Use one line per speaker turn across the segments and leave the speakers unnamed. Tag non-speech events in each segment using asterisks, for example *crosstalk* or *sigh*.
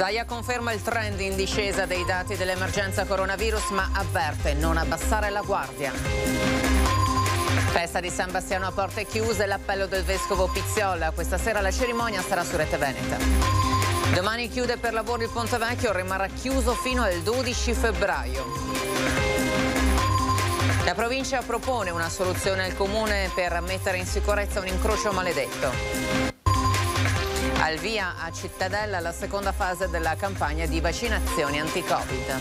Zaia conferma il trend in discesa dei dati dell'emergenza coronavirus ma avverte non abbassare la guardia. Festa di San Bastiano a porte chiuse, l'appello del vescovo Pizziola. Questa sera la cerimonia sarà su Rete Veneta. Domani chiude per lavoro il Ponte Vecchio, rimarrà chiuso fino al 12 febbraio. La provincia propone una soluzione al comune per mettere in sicurezza un incrocio maledetto. Al via a Cittadella la seconda fase della campagna di vaccinazioni anti-Covid.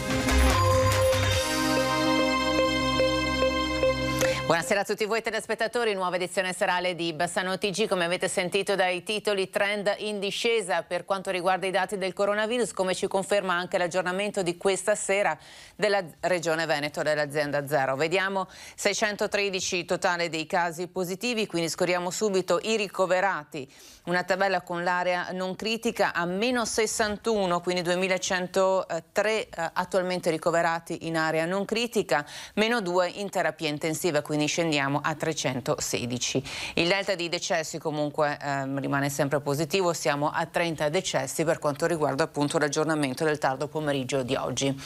Buonasera a tutti voi telespettatori, nuova edizione serale di Bassano TG, come avete sentito dai titoli trend in discesa per quanto riguarda i dati del coronavirus, come ci conferma anche l'aggiornamento di questa sera della Regione Veneto dell'azienda Zero. Vediamo 613 totale dei casi positivi, quindi scorriamo subito i ricoverati una tabella con l'area non critica a meno 61, quindi 2103 attualmente ricoverati in area non critica, meno 2 in terapia intensiva, quindi scendiamo a 316. Il delta di decessi comunque ehm, rimane sempre positivo, siamo a 30 decessi per quanto riguarda appunto l'aggiornamento del tardo pomeriggio di oggi.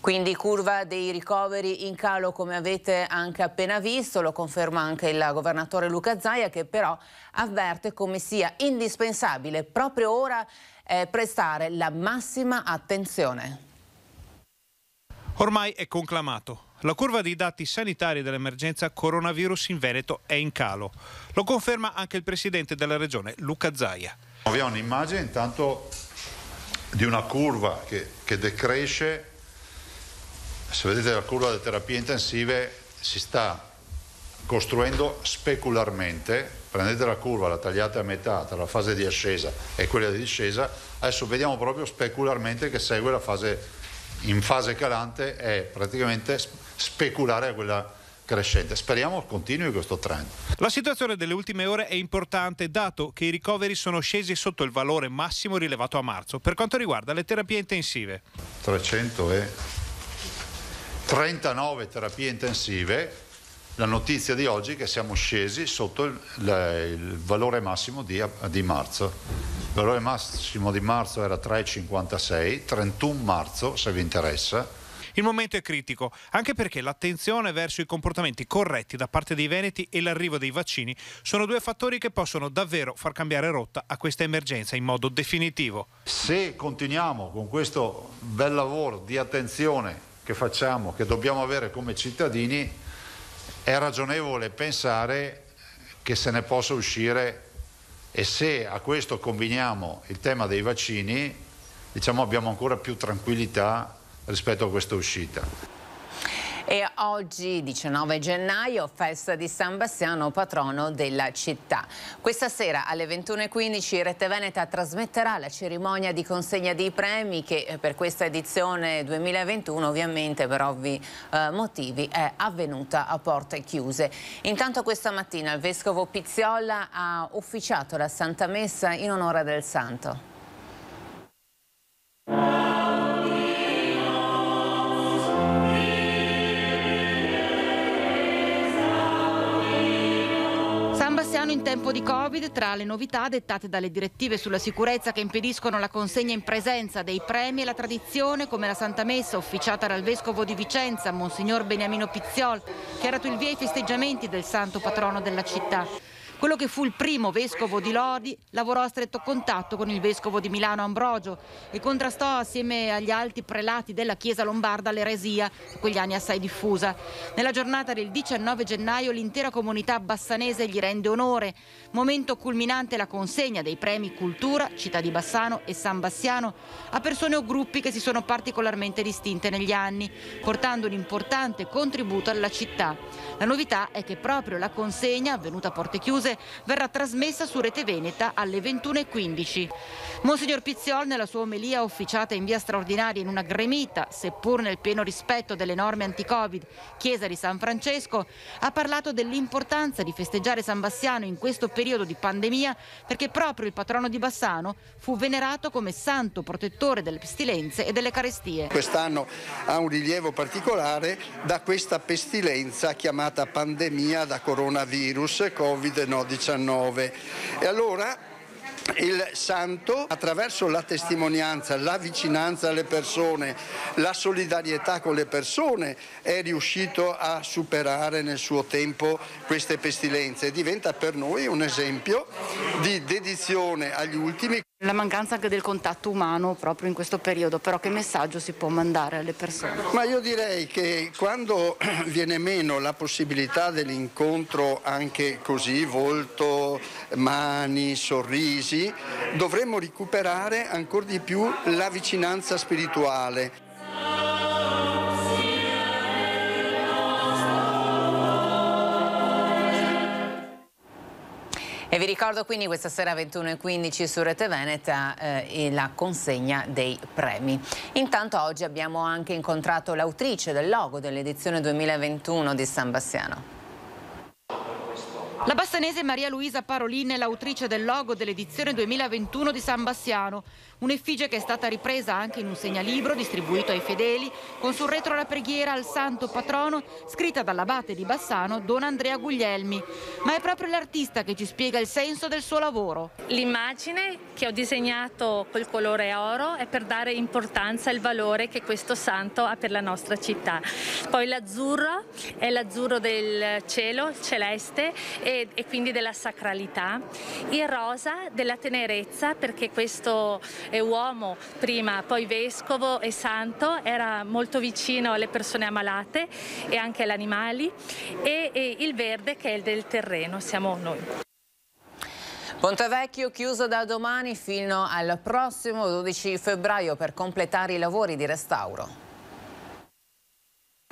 Quindi curva dei ricoveri in calo come avete anche appena visto, lo conferma anche il governatore Luca Zaia che però avverte come sia indispensabile proprio ora eh, prestare la massima attenzione.
Ormai è conclamato. La curva dei dati sanitari dell'emergenza coronavirus in Veneto è in calo. Lo conferma anche il presidente della regione, Luca Zaia. Abbiamo
un'immagine intanto di una curva che, che decresce se vedete la curva delle terapie intensive si sta costruendo specularmente, prendete la curva, la tagliate a metà tra la fase di ascesa e quella di discesa, adesso vediamo proprio specularmente che segue la fase in fase calante è praticamente speculare a quella crescente. Speriamo continui questo trend.
La situazione delle ultime ore è importante dato che i ricoveri sono scesi sotto il valore massimo rilevato a marzo per quanto riguarda le terapie intensive.
300 e 39 terapie intensive, la notizia di oggi è che siamo scesi sotto il, il valore massimo di, di, marzo. Il valore massimo di marzo era 3,56, 31 marzo se vi interessa.
Il momento è critico, anche perché l'attenzione verso i
comportamenti corretti da parte dei veneti
e l'arrivo dei vaccini sono due fattori che possono davvero far cambiare rotta a questa emergenza in
modo definitivo. Se continuiamo con questo bel lavoro di attenzione che facciamo, che dobbiamo avere come cittadini, è ragionevole pensare che se ne possa uscire e se a questo combiniamo il tema dei vaccini, diciamo abbiamo ancora più tranquillità rispetto a questa uscita.
E oggi, 19 gennaio, festa di San Bastiano, patrono della città. Questa sera alle 21.15 Rete Veneta trasmetterà la cerimonia di consegna dei premi che eh, per questa edizione 2021 ovviamente per ovvi eh, motivi è avvenuta a porte chiuse. Intanto questa mattina il Vescovo Pizziola ha ufficiato la Santa Messa in onore del Santo.
Solo in tempo di Covid tra le novità dettate dalle direttive sulla sicurezza che impediscono la consegna in presenza dei premi e la tradizione come la Santa Messa officiata dal Vescovo di Vicenza, Monsignor Beniamino Pizziol, che ha dato il via ai festeggiamenti del santo patrono della città. Quello che fu il primo vescovo di Lodi lavorò a stretto contatto con il vescovo di Milano Ambrogio e contrastò assieme agli alti prelati della Chiesa Lombarda l'eresia, quegli anni assai diffusa. Nella giornata del 19 gennaio l'intera comunità bassanese gli rende onore. Momento culminante la consegna dei premi Cultura, Città di Bassano e San Bassiano a persone o gruppi che si sono particolarmente distinte negli anni, portando un importante contributo alla città. La novità è che proprio la consegna, avvenuta a porte chiuse, Calabrese verrà trasmessa su Rete Veneta alle 21.15. Monsignor Pizziol nella sua omelia officiata in via straordinaria in una gremita, seppur nel pieno rispetto delle norme anti-Covid, chiesa di San Francesco, ha parlato dell'importanza di festeggiare San Bassiano in questo periodo di pandemia perché proprio il patrono di Bassano fu venerato come santo protettore delle pestilenze e delle carestie.
Quest'anno ha un rilievo particolare da questa pestilenza chiamata pandemia da coronavirus Covid-19. 19. E allora il santo attraverso la testimonianza, la vicinanza alle persone, la solidarietà con le persone è riuscito a superare nel suo tempo queste pestilenze e diventa per noi un esempio di dedizione agli ultimi.
La mancanza anche del contatto umano proprio in questo periodo, però che messaggio si può mandare alle persone?
Ma io direi che quando *clears throat* viene meno la possibilità dell'incontro anche così, volto, mani, sorrisi, dovremmo recuperare ancora di più la vicinanza spirituale.
E vi ricordo quindi questa sera 21.15 su Rete Veneta eh, la consegna dei premi. Intanto oggi abbiamo anche incontrato l'autrice del logo dell'edizione 2021 di San Bassiano.
La bassanese Maria Luisa Parolin è l'autrice del logo dell'edizione 2021 di San Bassiano, un'effigie che è stata ripresa anche in un segnalibro distribuito ai fedeli, con sul retro la preghiera al santo patrono scritta dall'abate di Bassano Don Andrea Guglielmi. Ma è proprio l'artista che ci spiega il senso del suo lavoro. L'immagine che ho
disegnato col colore oro è per dare importanza e il valore che questo santo ha per la nostra città. Poi l'azzurro è l'azzurro del cielo, celeste, e, e quindi della sacralità, il rosa della tenerezza perché questo uomo, prima poi vescovo e santo, era molto vicino alle persone ammalate e anche agli animali e, e il verde che è il del
terreno, siamo noi. Pontevecchio chiuso da domani fino al prossimo 12 febbraio per completare i lavori di restauro.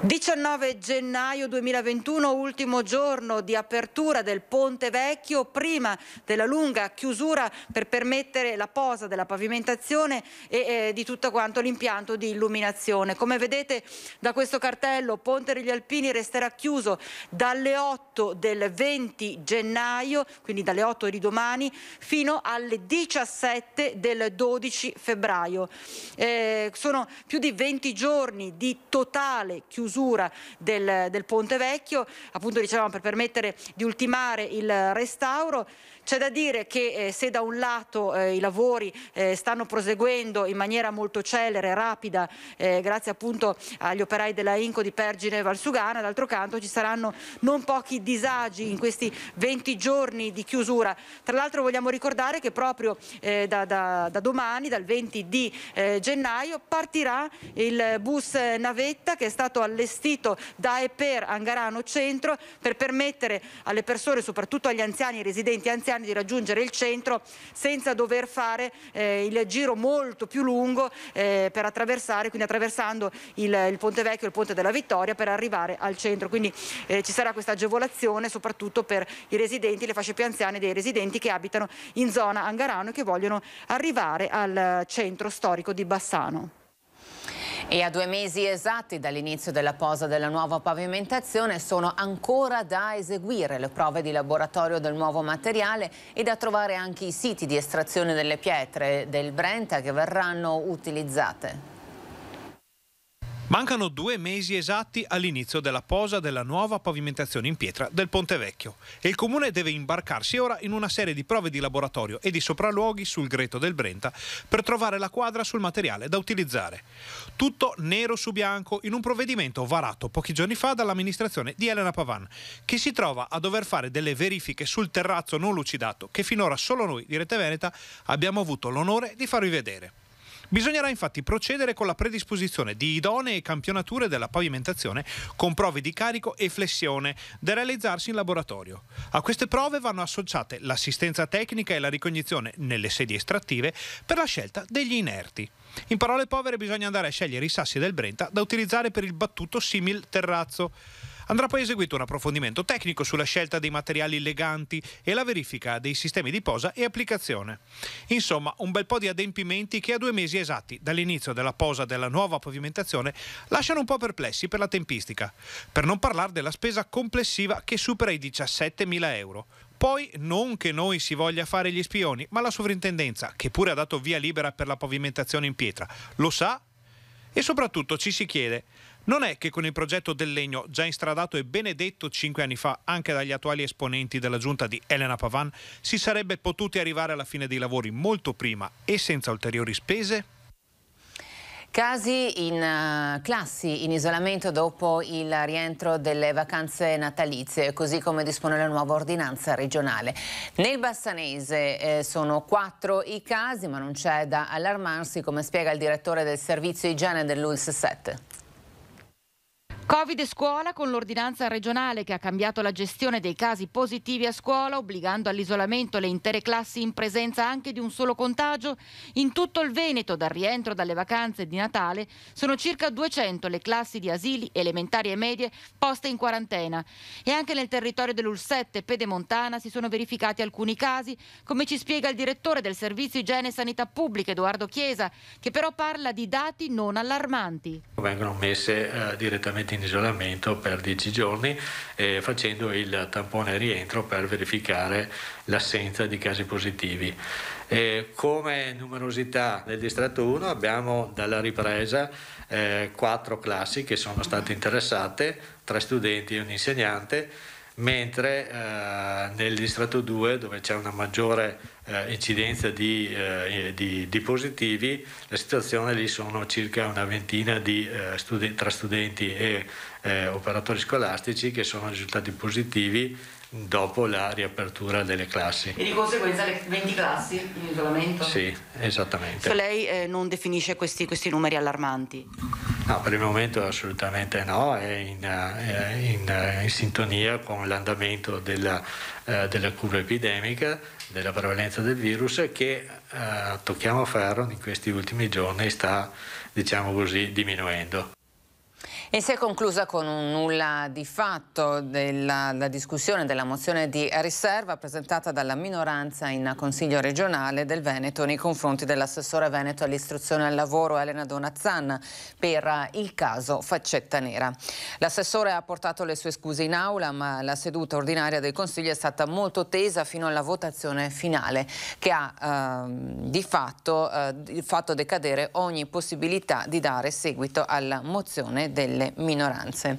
19 gennaio 2021, ultimo giorno di apertura del Ponte Vecchio, prima della lunga chiusura per permettere la posa della pavimentazione e eh, di tutto quanto l'impianto di illuminazione. Come vedete da questo cartello, Ponte degli Alpini resterà chiuso dalle 8 del 20 gennaio, quindi dalle 8 di domani, fino alle 17 del 12 febbraio. Eh, sono più di 20 giorni di totale chiusura chiusura del, del Ponte Vecchio, appunto dicevamo per permettere di ultimare il restauro. C'è da dire che eh, se da un lato eh, i lavori eh, stanno proseguendo in maniera molto celere, rapida, eh, grazie appunto agli operai della Inco di Pergine e Valsugana, d'altro canto ci saranno non pochi disagi in questi 20 giorni di chiusura. Tra l'altro vogliamo ricordare che proprio eh, da, da, da, domani, dal 20 di eh, gennaio, partirà il bus navetta che è stato allenato allestito da e per Angarano Centro per permettere alle persone, soprattutto agli anziani, ai residenti anziani, di raggiungere il centro senza dover fare eh, il giro molto più lungo eh, per attraversare, quindi attraversando il, il Ponte Vecchio e il Ponte della Vittoria per arrivare al centro. Quindi eh, ci sarà questa agevolazione soprattutto per i residenti, le fasce più anziane dei residenti che abitano in zona Angarano e che vogliono
arrivare al eh, centro storico di Bassano. E a due mesi esatti dall'inizio della posa della nuova pavimentazione sono ancora da eseguire le prove di laboratorio del nuovo materiale e da trovare anche i siti di estrazione delle pietre del Brenta che verranno utilizzate.
Mancano due mesi esatti all'inizio della posa della nuova pavimentazione in pietra del Ponte Vecchio e il comune deve imbarcarsi ora in una serie di prove di laboratorio e di sopralluoghi sul greto del Brenta per trovare la quadra sul materiale da utilizzare. Tutto nero su bianco in un provvedimento varato pochi giorni fa dall'amministrazione di Elena Pavan, che si trova a dover fare delle verifiche sul terrazzo non lucidato che finora solo noi di Rete Veneta abbiamo avuto l'onore di farvi vedere. Bisognerà infatti procedere con la predisposizione di idonee campionature della pavimentazione con prove di carico e flessione da realizzarsi in laboratorio. A queste prove vanno associate l'assistenza tecnica e la ricognizione nelle sedie estrattive per la scelta degli inerti. In parole povere bisogna andare a scegliere i sassi del Brenta da utilizzare per il battuto simil terrazzo andrà poi eseguito un approfondimento tecnico sulla scelta dei materiali leganti e la verifica dei sistemi di posa e applicazione. Insomma, un bel po' di adempimenti che a due mesi esatti dall'inizio della posa della nuova pavimentazione lasciano un po' perplessi per la tempistica, per non parlare della spesa complessiva che supera i 17.000 euro. Poi non che noi si voglia fare gli spioni, ma la sovrintendenza, che pure ha dato via libera per la pavimentazione in pietra, lo sa e soprattutto ci si chiede non è che con il progetto del legno, già instradato e benedetto cinque anni fa anche dagli attuali esponenti della giunta di Elena Pavan, si sarebbe potuti arrivare alla fine dei lavori molto prima e senza ulteriori spese?
Casi in eh, classi in isolamento dopo il rientro delle vacanze natalizie, così come dispone la nuova ordinanza regionale. Nel Bassanese eh, sono quattro i casi, ma non c'è da allarmarsi, come spiega il direttore del servizio igiene dell'ULS 7.
Covid e scuola con l'ordinanza regionale che ha cambiato la gestione dei casi positivi a scuola, obbligando all'isolamento le intere classi in presenza anche di un solo contagio. In tutto il Veneto, dal rientro dalle vacanze di Natale, sono circa 200 le classi di asili elementari e medie poste in quarantena. E anche nel territorio dell'Ulsette Pedemontana si sono verificati alcuni casi, come ci spiega il direttore del Servizio Igiene e Sanità Pubblica, Edoardo Chiesa, che però parla di dati non allarmanti.
Vengono messe eh, direttamente in in isolamento per 10 giorni eh, facendo il tampone rientro per verificare l'assenza di casi positivi. Eh, come numerosità nel distretto 1 abbiamo dalla ripresa eh, 4 classi che sono state interessate, 3 studenti e un insegnante, mentre eh, nel distretto 2 dove c'è una maggiore eh, incidenza di, eh, di, di, positivi, la situazione lì sono circa una ventina di, eh, studen- tra studenti e eh, operatori scolastici che sono risultati positivi dopo la riapertura delle classi. E di
conseguenza le 20 classi in isolamento? Sì,
esattamente. Se cioè,
lei eh, non definisce questi, questi, numeri allarmanti?
No, per il momento assolutamente no, è in, è eh, in, eh, in sintonia con l'andamento della, eh, della curva epidemica, della prevalenza del virus che eh, tocchiamo ferro in questi ultimi giorni sta, diciamo così, diminuendo.
E si è conclusa con un nulla di fatto della, la discussione della mozione di riserva presentata dalla minoranza in Consiglio regionale del Veneto nei confronti dell'assessore Veneto all'istruzione e al lavoro Elena Donazzan per il caso Faccetta Nera. L'assessore ha portato le sue scuse in aula ma la seduta ordinaria del Consiglio è stata molto tesa fino alla votazione finale che ha eh, di fatto eh, fatto decadere ogni possibilità di dare seguito alla mozione del delle minoranze.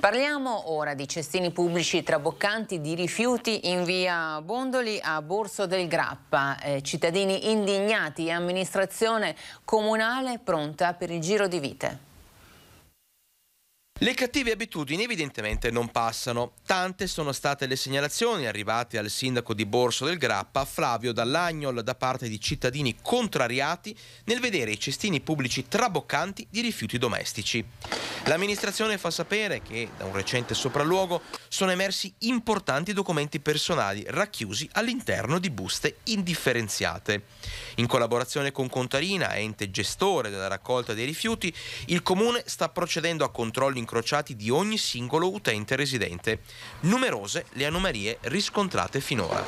Parliamo ora di cestini pubblici traboccanti di rifiuti in via Bondoli a Borso del Grappa, eh, cittadini indignati e amministrazione comunale pronta per il giro di vite.
Le cattive abitudini evidentemente non passano. Tante sono state le segnalazioni arrivate al sindaco di Borso del Grappa, Flavio Dallagnol, da parte di cittadini contrariati nel vedere i cestini pubblici traboccanti di rifiuti domestici. L'amministrazione fa sapere che da un recente sopralluogo sono emersi importanti documenti personali racchiusi all'interno di buste indifferenziate. In collaborazione con Contarina, ente gestore della raccolta dei rifiuti, il comune sta procedendo a controlli in incrociati di ogni singolo utente residente. Numerose le anomalie riscontrate finora.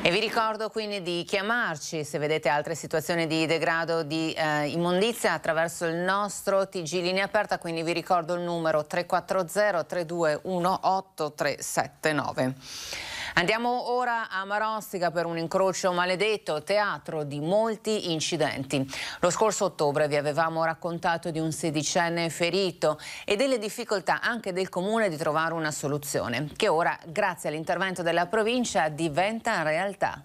E vi ricordo quindi di chiamarci se vedete altre situazioni di degrado di eh, immondizia attraverso il nostro TG Linea Aperta, quindi vi ricordo il numero 340 3218379. Andiamo ora a Marostica per un incrocio maledetto, teatro di molti incidenti. Lo scorso ottobre vi avevamo raccontato di un sedicenne ferito e delle difficoltà anche del comune di trovare una soluzione, che ora, grazie all'intervento della provincia, diventa realtà.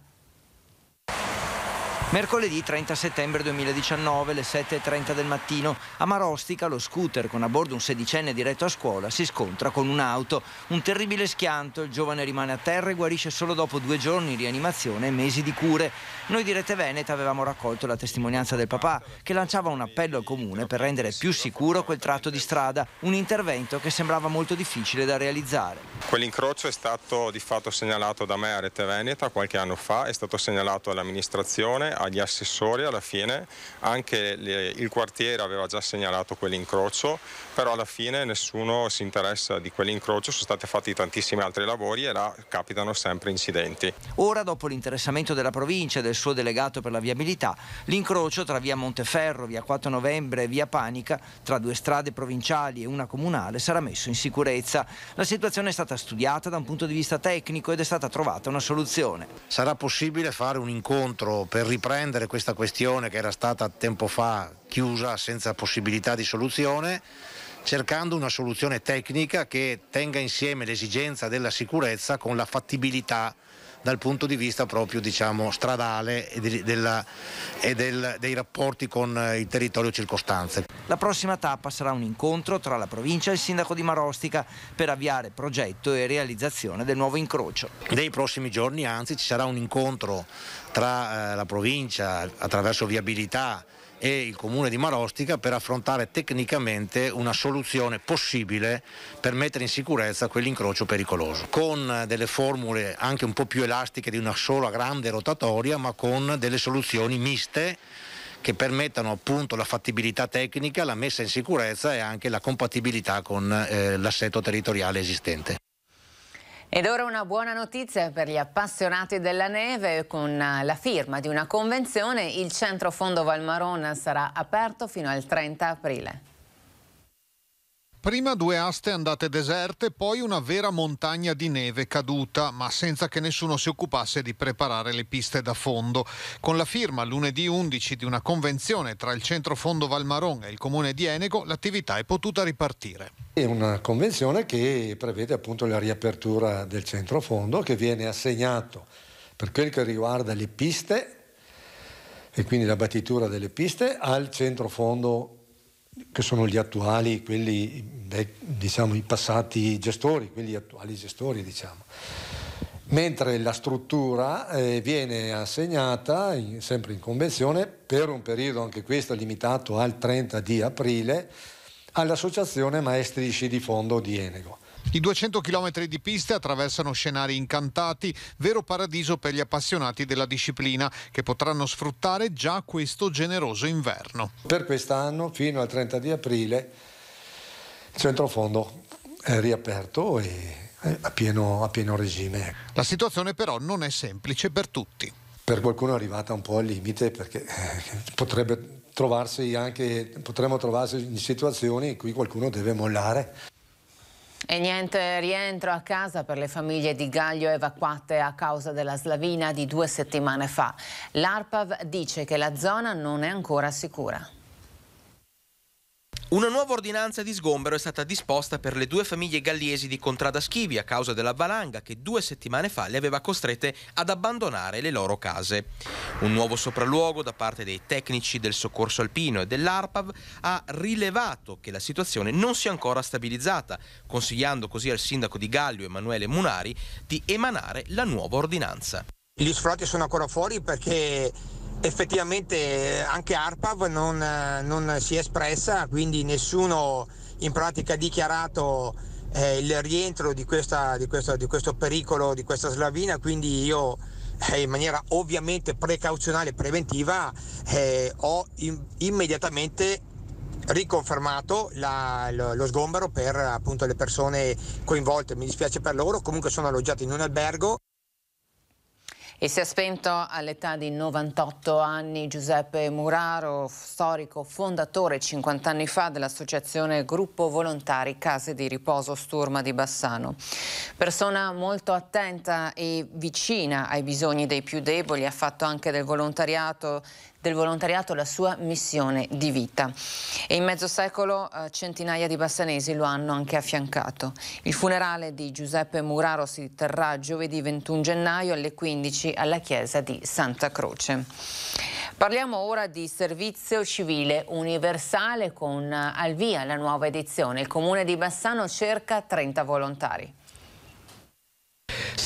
Mercoledì 30 settembre 2019, le 7.30 del mattino, a Marostica lo scooter con a bordo un sedicenne diretto a scuola si scontra con un'auto. Un terribile schianto, il giovane rimane a terra e guarisce solo dopo due giorni di rianimazione e mesi di cure. Noi di Rete Veneta avevamo raccolto la testimonianza del papà che lanciava un appello al comune per rendere più sicuro quel tratto di strada, un intervento che sembrava molto difficile da realizzare.
Quell'incrocio è stato di fatto segnalato da me a Rete Veneta qualche anno fa, è stato segnalato all'amministrazione agli assessori alla fine, anche le, il quartiere aveva già segnalato quell'incrocio, però alla fine nessuno si interessa di quell'incrocio, sono stati fatti tantissimi altri lavori e là capitano sempre incidenti.
Ora dopo l'interessamento della provincia e del suo delegato per la viabilità, l'incrocio tra via Monteferro, via 4 novembre e via Panica, tra due strade provinciali e una comunale, sarà messo in sicurezza. La situazione è stata studiata da un punto di vista tecnico ed è stata trovata una soluzione.
Sarà possibile fare un incontro per ripartire riprendere questa questione che era stata tempo fa chiusa senza possibilità di soluzione, cercando una soluzione tecnica che tenga insieme l'esigenza della sicurezza con la fattibilità dal punto di vista proprio diciamo, stradale e, di,
della, e del, dei rapporti con eh, il territorio circostanze. La prossima tappa sarà un incontro tra la provincia e il sindaco di Marostica per avviare progetto e realizzazione del nuovo incrocio. Nei prossimi giorni anzi ci sarà un incontro tra eh, la
provincia attraverso viabilità e il comune di Marostica per affrontare tecnicamente una soluzione possibile per mettere in sicurezza quell'incrocio pericoloso, con delle formule anche un po' più elastiche di una sola grande rotatoria, ma con delle soluzioni miste che permettano appunto la fattibilità tecnica, la messa in sicurezza e anche la compatibilità con eh, l'assetto territoriale esistente.
Ed ora una buona notizia per gli appassionati della neve. Con eh, la firma di una convenzione, il Centro Fondo Valmarona sarà aperto fino al 30 aprile.
Prima due aste andate deserte, poi una vera montagna di neve caduta, ma senza che nessuno si occupasse di preparare le piste da fondo. Con la firma lunedì 11 di una convenzione tra il Centro Fondo Valmaron e il Comune di Enego, l'attività
è potuta ripartire. È una convenzione che prevede appunto la riapertura del Centro Fondo che viene assegnato per quel che riguarda le piste e quindi la battitura delle piste al Centro Fondo che sono gli attuali, quelli diciamo i passati gestori, quelli attuali gestori diciamo. Mentre la struttura eh, viene assegnata, in, sempre in convenzione, per un periodo anche questo limitato al 30 di aprile, all'Associazione Maestri Sci di Fondo di Enego. I 200 km di piste attraversano
scenari incantati, vero paradiso per gli appassionati della disciplina che potranno
sfruttare già questo generoso inverno. Per quest'anno fino al 30 di aprile il centrofondo è riaperto e eh, a, pieno, a pieno regime. La situazione però non è semplice per tutti. Per qualcuno è arrivata un po' al limite perché eh, potrebbe trovarsi anche, potremmo trovarsi in situazioni in cui qualcuno deve mollare
e niente rientro a casa per le famiglie di Gaglio evacuate a causa della slavina di due settimane fa. L'ARPAV dice che la zona non è ancora sicura.
Una nuova ordinanza di sgombero è stata disposta per le due famiglie galliesi di Contrada Schivi a causa della valanga che due settimane fa le aveva costrette ad abbandonare le loro case. Un nuovo sopralluogo da parte dei tecnici del soccorso alpino e dell'ARPAV ha rilevato che la situazione non si è ancora stabilizzata, consigliando così al sindaco di Gallio Emanuele Munari di emanare la nuova ordinanza. Gli sfratti sono ancora fuori perché effettivamente eh, anche ARPAV non, eh, non, si è espressa, quindi nessuno in pratica ha dichiarato eh, il rientro di, questa, di, questo, di, questo, pericolo, di questa slavina, quindi io eh, in maniera ovviamente precauzionale e preventiva eh, ho in, immediatamente riconfermato la, lo, lo, sgombero per appunto, le persone coinvolte, mi dispiace per loro, comunque sono alloggiati in un albergo.
E si è spento all'età di 98 anni Giuseppe Muraro, storico fondatore 50 anni fa dell'associazione Gruppo Volontari Case di Riposo Sturma di Bassano. Persona molto attenta e vicina ai bisogni dei più deboli, ha fatto anche del volontariato del volontariato la sua missione di vita. E in mezzo secolo eh, centinaia di bassanesi lo hanno anche affiancato. Il funerale di Giuseppe Muraro si terrà giovedì 21 gennaio alle 15 alla chiesa di Santa Croce. Parliamo ora di servizio civile universale con eh, al via la nuova edizione. Il comune di Bassano cerca 30 volontari.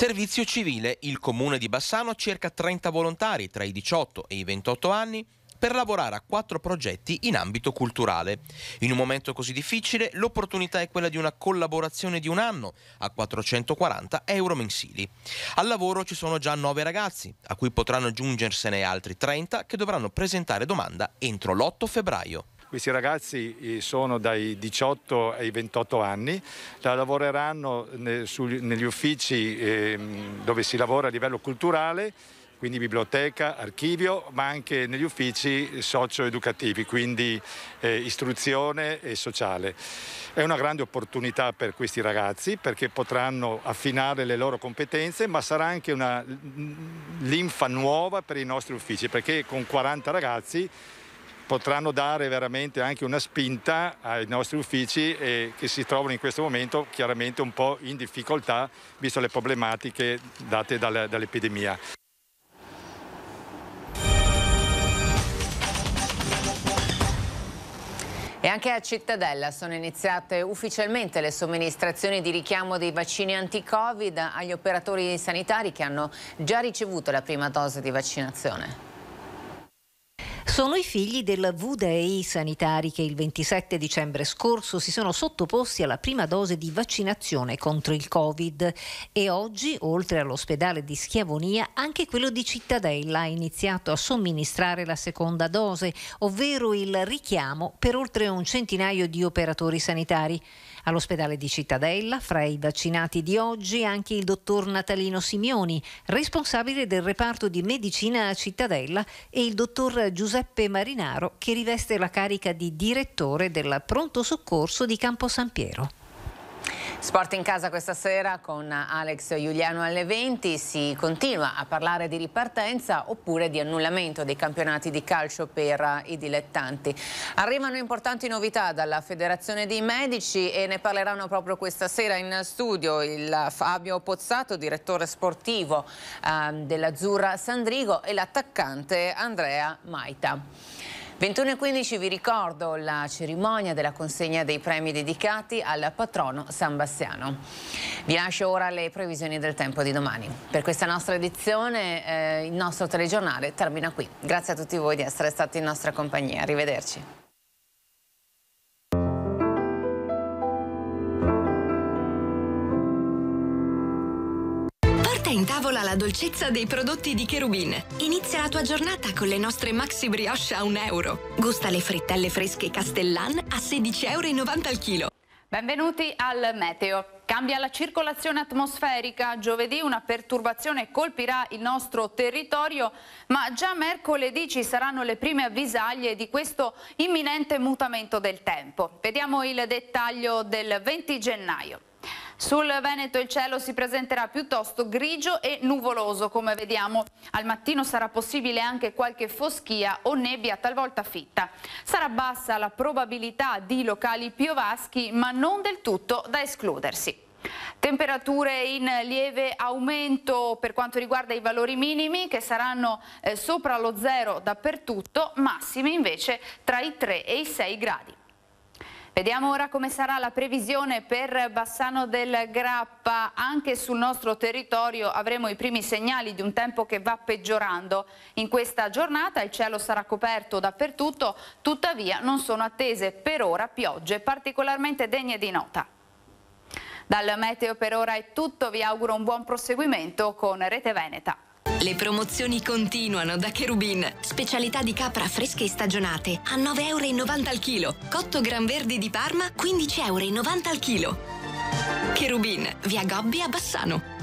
Servizio civile. Il comune di Bassano cerca 30 volontari tra i 18 e i 28 anni per lavorare a quattro progetti in ambito culturale. In un momento così difficile, l'opportunità è quella di una collaborazione di un anno a 440 euro mensili. Al lavoro ci sono già 9 ragazzi, a cui potranno aggiungersene altri 30 che dovranno presentare domanda entro l'8 febbraio.
Questi ragazzi eh, sono dai 18 ai 28 anni, la lavoreranno negli uffici ehm, dove si lavora a livello culturale quindi biblioteca, archivio, ma anche negli uffici socio-educativi, quindi eh, istruzione e sociale. È una grande opportunità per questi ragazzi perché potranno affinare le loro competenze, ma sarà anche una linfa nuova per i nostri uffici, perché con 40 ragazzi potranno dare veramente anche una spinta ai nostri uffici eh, che si trovano in questo momento chiaramente un po' in difficoltà visto le problematiche date dall'epidemia.
E anche a Cittadella sono iniziate ufficialmente le somministrazioni di richiamo dei vaccini anti-Covid agli operatori sanitari che hanno già ricevuto la prima dose di vaccinazione sono i figli del V-Day sanitari che il 27 dicembre scorso si sono sottoposti alla prima dose di vaccinazione contro il Covid e oggi, oltre all'ospedale di Schiavonia, anche quello di Cittadella ha iniziato a somministrare la seconda dose, ovvero il richiamo per oltre un centinaio di operatori sanitari. All'ospedale di Cittadella, fra i vaccinati di oggi, anche il dottor Natalino Simioni, responsabile del reparto di medicina a Cittadella, e il dottor Giuseppe Marinaro, che riveste la carica di direttore del pronto soccorso di Campo San Piero. Sport in casa questa sera con Alex Giuliano alle 20. Si continua a parlare di ripartenza oppure di annullamento dei campionati di calcio per eh, i dilettanti. Arrivano importanti novità dalla Federazione dei Medici e ne parleranno proprio questa sera in studio il Fabio Pozzato, direttore sportivo eh, dell'Azzurra Sandrigo e l'attaccante Andrea Maita. 21.15 vi ricordo la cerimonia della consegna dei premi dedicati al patrono San Bassiano. Vi lascio ora le previsioni del tempo di domani. Per questa nostra edizione eh, il nostro telegiornale termina qui. Grazie a tutti voi di essere stati in nostra compagnia. Arrivederci.
in tavola la dolcezza dei prodotti di Cherubin. Inizia la tua giornata con le nostre
maxi brioche a un euro. Gusta le frittelle fresche Castellan a 16,90 euro al chilo. Benvenuti al Meteo. Cambia la circolazione atmosferica, giovedì una perturbazione colpirà il nostro territorio, ma già mercoledì ci saranno le prime avvisaglie di questo imminente mutamento del tempo. Vediamo il dettaglio del 20 gennaio. Sul Veneto il cielo si presenterà piuttosto grigio e nuvoloso, come vediamo. Al mattino sarà possibile anche qualche foschia o nebbia talvolta fitta. Sarà bassa la probabilità di locali piovaschi, ma non del tutto da escludersi. Temperature in lieve aumento per quanto riguarda i valori minimi che saranno eh, sopra lo zero dappertutto, massime invece tra i 3 e i 6 gradi. Vediamo ora come sarà la previsione per Bassano del Grappa. Anche sul nostro territorio avremo i primi segnali di un tempo che va peggiorando. In questa giornata il cielo sarà coperto dappertutto, tuttavia non sono attese per ora piogge particolarmente degne di nota. Dal Meteo per ora è tutto, vi auguro un buon proseguimento con Rete Veneta.
Le promozioni continuano da Cherubin. Specialità di capra fresche e stagionate a 9,90 euro al chilo. Cotto gran verde di Parma 15,90 euro al chilo. Cherubin, via Gobbi a Bassano.